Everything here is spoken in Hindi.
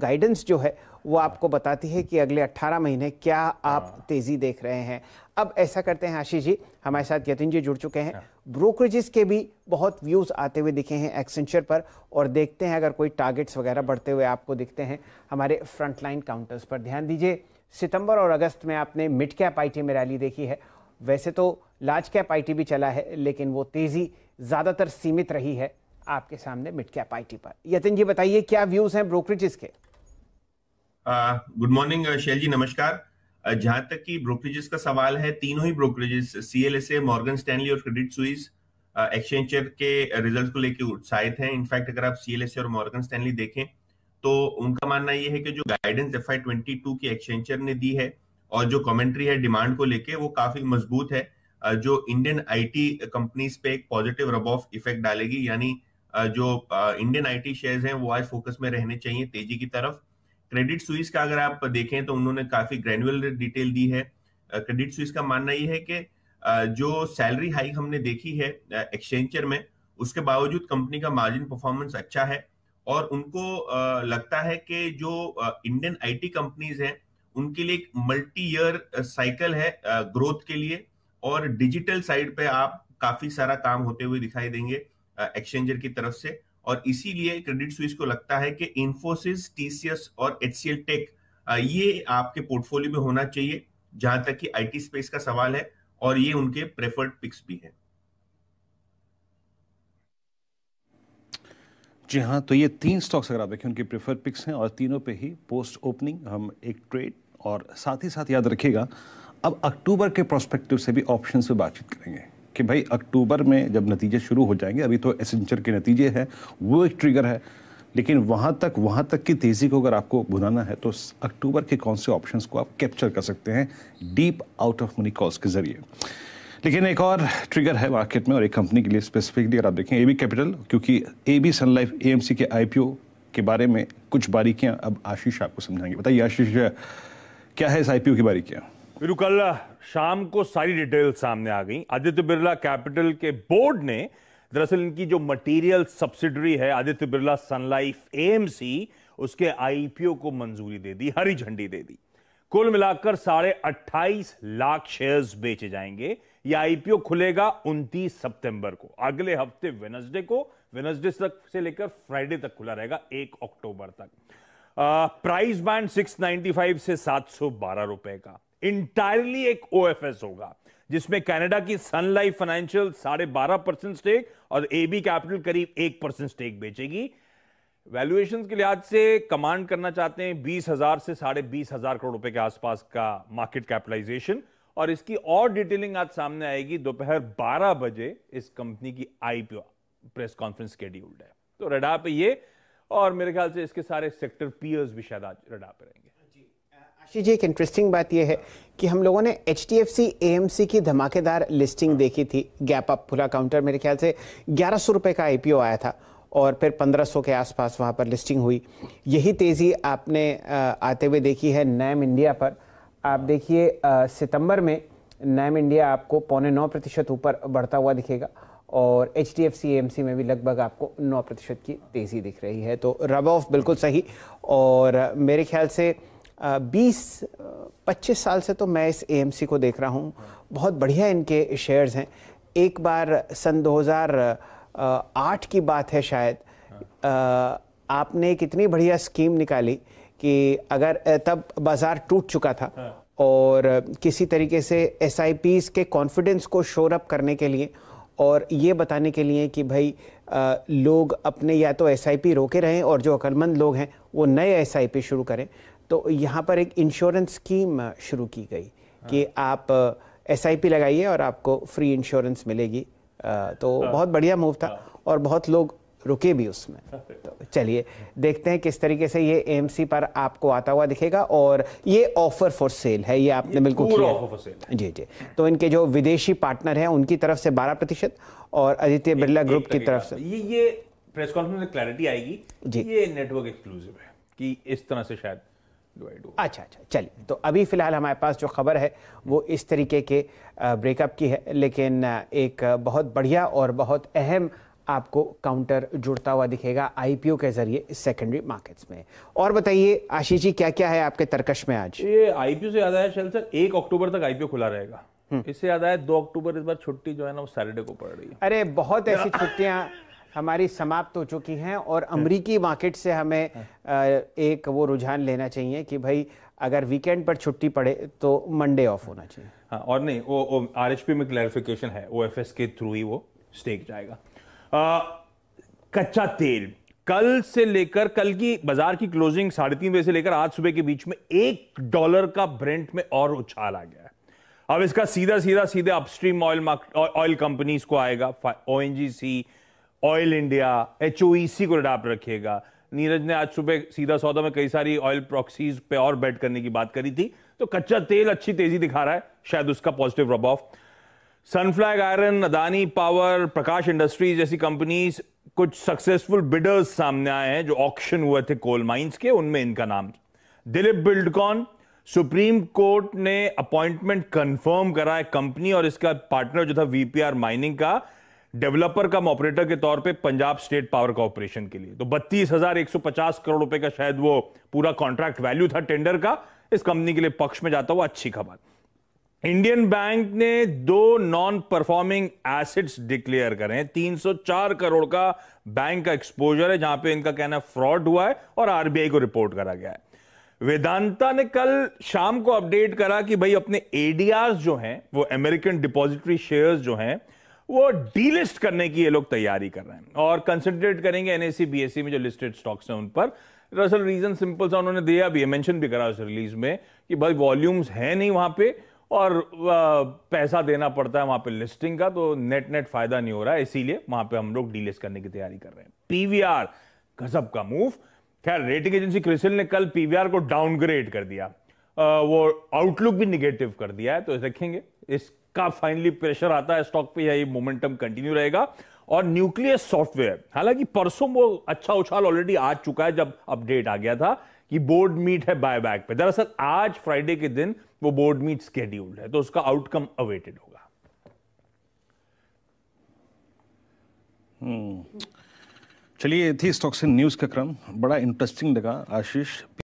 गाइडेंस जो है वो हाँ। आपको बताती है कि अगले 18 महीने क्या हाँ। आप तेजी देख रहे हैं अब ऐसा करते हैं आशीष जी हमारे साथ यतिन जी जुड़ चुके हैं हाँ। ब्रोकरेजेस के भी बहुत व्यूज आते हुए दिखे हैं एक्सेंचर पर और देखते हैं अगर कोई टारगेट्स वगैरह बढ़ते हुए आपको दिखते हैं हमारे फ्रंटलाइन काउंटर्स पर ध्यान दीजिए सितंबर और अगस्त में आपने मिड कैप आई में रैली देखी है वैसे तो लार्ज कैप आई भी चला है लेकिन वो तेजी ज़्यादातर सीमित रही है आपके सामने मिड कैप आई पर यतिन जी बताइए क्या व्यूज़ हैं ब्रोकरेजेस के गुड मॉर्निंग शैल जी नमस्कार जहां तक की ब्रोकरेजेस का सवाल है तीनों ही ब्रोकरेजेस सीएलएसए मॉर्गन स्टैनली और क्रेडिट सुइस एक्सचेंजर के रिजल्ट को लेकर उत्साहित हैं इनफैक्ट अगर आप सीएलएसए और मॉर्गन स्टैनली देखें तो उनका मानना यह है कि जो guidance F I twenty two की एक्सचेंजर ने दी है और जो कमेंट्री है डिमांड को लेके वो काफी मजबूत है जो इंडियन आईटी कंपनीज पे एक पॉजिटिव रब ऑफ इफेक्ट डालेगी यानी जो इंडियन आईटी शेयर्स हैं वो आज फोकस में रहने चाहिए तेजी की तरफ क्रेडिट स्विस का अगर आप देखें तो उन्होंने काफी ग्रेनुअल डिटेल दी है क्रेडिट स्विस का मानना यह है कि जो सैलरी हाइक हमने देखी है एक्सचेंजर में उसके बावजूद कंपनी का मार्जिन परफॉर्मेंस अच्छा है और उनको लगता है कि जो इंडियन आईटी कंपनीज हैं उनके लिए एक मल्टी ईयर साइकिल है ग्रोथ के लिए और डिजिटल साइड पे आप काफी सारा काम होते हुए दिखाई देंगे एक्सचेंजर की तरफ से और इसीलिए क्रेडिट स्विच को लगता है कि इन्फोसिस टीसीएस और एच सी टेक ये आपके पोर्टफोलियो में होना चाहिए जहां तक कि आईटी स्पेस का सवाल है और ये उनके प्रेफर्ड पिक्स भी हैं जी हाँ तो ये तीन स्टॉक्स अगर आप देखें उनके प्रेफर्ड पिक्स हैं और तीनों पे ही पोस्ट ओपनिंग हम एक ट्रेड और साथ ही साथ याद रखिएगा अब अक्टूबर के प्रोस्पेक्टिव से भी ऑप्शन से बातचीत करेंगे कि भाई अक्टूबर में जब नतीजे शुरू हो जाएंगे अभी तो एसेंचर के नतीजे हैं वो एक ट्रिगर है लेकिन वहाँ तक वहाँ तक की तेज़ी को अगर आपको भुनाना है तो अक्टूबर के कौन से ऑप्शन को आप कैप्चर कर सकते हैं deep out of money calls के ज़रिए लेकिन एक और ट्रिगर है मार्केट में और एक कंपनी के लिए स्पेसिफिकली अगर आप देखें ए बी कैपिटल क्योंकि A B sun life A M C के आई पी ओ के बारे में कुछ बारीकियाँ अब आशीष आपको समझाएंगे बताइए आशीष क्या है इस आई पी ओ की बारीकियाँ बिल्कुल शाम को सारी डिटेल सामने आ गई आदित्य बिरला कैपिटल के बोर्ड ने दरअसल इनकी जो मटेरियल सब्सिडरी है आदित्य बिरला सनलाइफ एएमसी उसके आईपीओ को मंजूरी दे दी हरी झंडी दे दी कुल मिलाकर साढ़े अट्ठाईस लाख शेयर्स बेचे जाएंगे यह आईपीओ खुलेगा 29 सितंबर को अगले हफ्ते वेनसडे को वेनसडे तक से लेकर फ्राइडे तक खुला रहेगा एक अक्टूबर तक प्राइस बैंड 695 से 712 रुपए का इंटायरली एक ओ होगा जिसमें कनाडा की सन लाइफ फाइनेंशियल साढ़े बारह परसेंट स्टेक और एबी कैपिटल करीब एक परसेंट स्टेक बेचेगी वैल्यूएशन के लिहाज से कमांड करना चाहते हैं बीस हजार से साढ़े बीस हजार करोड़ रुपए के आसपास का मार्केट कैपिटलाइजेशन और इसकी और डिटेलिंग आज सामने आएगी दोपहर बारह बजे इस कंपनी की आईपीओ प्रेस कॉन्फ्रेंस शेड्यूल्ड है तो रडाप पे ये और मेरे ख्याल से इसके सारे सेक्टर पीयर्स भी शायद आज रडाप पे रहेंगे आशी जी एक इंटरेस्टिंग बात यह है कि हम लोगों ने H D F C A M C की धमाकेदार लिस्टिंग देखी थी गैप अप खुला काउंटर मेरे ख्याल से ग्यारह सौ रुपये का आई पी ओ आया था और फिर 1500 के आसपास वहाँ पर लिस्टिंग हुई यही तेज़ी आपने आते हुए देखी है नैम इंडिया पर आप देखिए सितंबर में नैम इंडिया आपको पौने नौ प्रतिशत ऊपर बढ़ता हुआ दिखेगा और H D F C M C में भी लगभग आपको नौ प्रतिशत की तेज़ी दिख रही है तो रब ऑफ बिल्कुल सही और मेरे ख्याल से बीस पच्चीस साल से तो मैं इस ए को देख रहा हूँ बहुत बढ़िया इनके शेयर्स हैं एक बार सन 2008 की बात है शायद आपने एक इतनी बढ़िया स्कीम निकाली कि अगर तब बाज़ार टूट चुका था हाँ। और किसी तरीके से एस के कॉन्फिडेंस को शोरअप करने के लिए और ये बताने के लिए कि भाई आ, लोग अपने या तो एस रोके रहें और जो अक्लमंद लोग हैं वो नए एस शुरू करें तो यहाँ पर एक इंश्योरेंस स्कीम शुरू की गई हाँ। कि आप एस लगाइए और आपको फ्री इंश्योरेंस मिलेगी तो हाँ। बहुत बढ़िया मूव था हाँ। और बहुत लोग रुके भी उसमें तो चलिए देखते हैं किस तरीके से ये एम पर आपको आता हुआ दिखेगा और ये ऑफर फॉर सेल है ये आपने बिल्कुल किया जी जी तो इनके जो विदेशी पार्टनर हैं उनकी तरफ से 12 प्रतिशत और आदित्य बिरला ग्रुप की तरफ से ये ये प्रेस कॉन्फ्रेंस में क्लैरिटी आएगी जी ये नेटवर्क एक्सक्लूसिव है कि इस तरह से शायद डू आई डू अच्छा अच्छा चलिए तो अभी फ़िलहाल हमारे पास जो खबर है वो इस तरीके के ब्रेकअप की है लेकिन एक बहुत बढ़िया और बहुत अहम आपको काउंटर जुड़ता हुआ दिखेगा आईपीओ के जरिए सेकेंडरी मार्केट्स में और बताइए आशीष जी क्या क्या है आपके तरकश में आज ये आईपीओ से याद आया शैल सर एक अक्टूबर तक आईपीओ खुला रहेगा हम्म। इससे याद आया दो अक्टूबर इस बार छुट्टी जो है ना वो सैटरडे को पड़ रही है अरे बहुत ऐसी छुट्टियां हमारी समाप्त हो चुकी हैं और अमरीकी मार्केट से हमें एक वो रुझान लेना चाहिए कि भाई अगर वीकेंड पर छुट्टी पड़े तो मंडे ऑफ होना चाहिए हाँ और नहीं वो आर एच पी में क्लैरिफिकेशन है ओ एफ एस के थ्रू ही वो स्टेक जाएगा आ, कच्चा तेल कल से लेकर कल की बाजार की क्लोजिंग साढ़े तीन बजे से लेकर आज सुबह के बीच में एक डॉलर का ब्रेंट में और उछाल आ गया है अब इसका सीधा सीधा सीधे अपस्ट्रीम ऑयल ऑयल कंपनीज को आएगा O N G C oil India H O C को अडाप्ट रखिएगा नीरज ने आज सुबह सीधा सौदा में कई सारी ऑयल प्रॉक्सीज पे और बैट करने की बात करी थी तो कच्चा तेल अच्छी तेजी दिखा रहा है शायद उसका positive rub off Sunflag iron Adani power Prakash industries जैसी कंपनीज कुछ सक्सेसफुल बिडर्स सामने आए हैं जो ऑक्शन हुए थे कोल माइंस के उनमें इनका नाम दिलीप बिल्डकॉन सुप्रीम कोर्ट ने अपॉइंटमेंट कंफर्म करा है कंपनी और इसका पार्टनर जो था वीपीआर माइनिंग का डेवलपर कम ऑपरेटर के तौर पे पंजाब स्टेट पावर कॉरपोरेशन के लिए तो बत्तीस हजार एक सौ पचास करोड़ रुपए का शायद वो पूरा कॉन्ट्रैक्ट वैल्यू था टेंडर का इस कंपनी के लिए पक्ष में जाता हुआ अच्छी खबर इंडियन बैंक ने दो नॉन परफॉर्मिंग एसेट्स डिक्लेयर करें तीन सौ चार करोड़ का बैंक का एक्सपोजर है जहां पे इनका कहना फ्रॉड हुआ है और आरबीआई को रिपोर्ट करा गया है वेदांता ने कल शाम को अपडेट करा कि भाई अपने एडीआर जो हैं वो अमेरिकन डिपॉजिटरी शेयर्स जो हैं वो डीलिस्ट करने की ये लोग तैयारी कर रहे हैं और कंसंट्रेट करेंगे एनएससी बीएससी में जो लिस्टेड स्टॉक्स हैं उन पर दरअसल रीजन सिंपल सा उन्होंने दिया भी है मेंशन भी करा उस रिलीज में कि भाई वॉल्यूम्स है नहीं वहां पे और पैसा देना पड़ता है वहां पे लिस्टिंग का तो नेट नेट फायदा नहीं हो रहा है इसीलिए वहां पे हम लोग डीलिस्ट करने की तैयारी कर रहे हैं पीवीआर गजब का मूव खैर रेटिंग एजेंसी क्रिसिल ने कल पीवीआर को डाउनग्रेड कर दिया आ, वो आउटलुक भी निगेटिव कर दिया है तो रखेंगे इस का फाइनली प्रेशर आता है स्टॉक पे या ये मोमेंटम कंटिन्यू रहेगा और न्यूक्लियस सॉफ्टवेयर हालांकि परसों वो अच्छा उछाल ऑलरेडी आ चुका है जब अपडेट आ गया था कि बोर्ड मीट है बायबैक पे दरअसल आज फ्राइडे के दिन वो बोर्ड मीट स्केड्यूल्ड है तो उसका आउटकम अवेटेड होगा हम्म। चलिए थी स्टॉक्स न्यूज का क्रम बड़ा इंटरेस्टिंग लगा आशीष